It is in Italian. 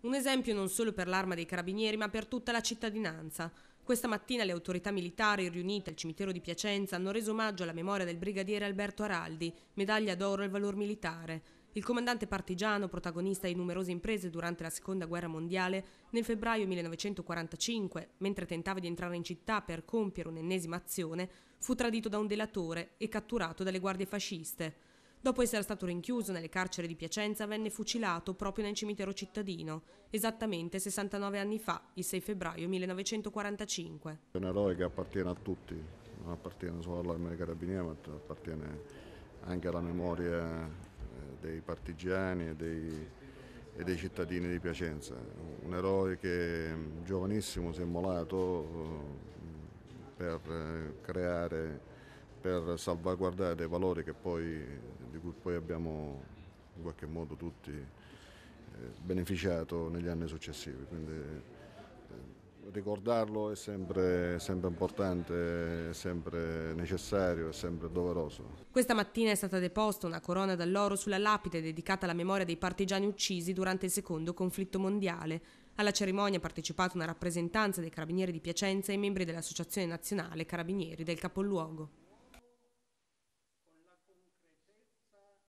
Un esempio non solo per l'arma dei carabinieri, ma per tutta la cittadinanza. Questa mattina le autorità militari riunite al cimitero di Piacenza hanno reso omaggio alla memoria del brigadiere Alberto Araldi, medaglia d'oro al valor militare. Il comandante partigiano, protagonista di numerose imprese durante la Seconda Guerra Mondiale, nel febbraio 1945, mentre tentava di entrare in città per compiere un'ennesima azione, fu tradito da un delatore e catturato dalle guardie fasciste. Dopo essere stato rinchiuso nelle carceri di Piacenza, venne fucilato proprio nel cimitero cittadino, esattamente 69 anni fa, il 6 febbraio 1945. È un eroe che appartiene a tutti, non appartiene solo all'Arma dei Carabinieri, ma appartiene anche alla memoria eh, dei partigiani e dei, e dei cittadini di Piacenza. Un eroe che giovanissimo si è molato eh, per eh, creare per salvaguardare dei valori poi, di cui poi abbiamo in qualche modo tutti eh, beneficiato negli anni successivi. Quindi eh, ricordarlo è sempre, sempre importante, è sempre necessario, è sempre doveroso. Questa mattina è stata deposta una corona d'alloro sulla lapide dedicata alla memoria dei partigiani uccisi durante il secondo conflitto mondiale. Alla cerimonia ha partecipato una rappresentanza dei carabinieri di Piacenza e membri dell'Associazione Nazionale Carabinieri del Capoluogo.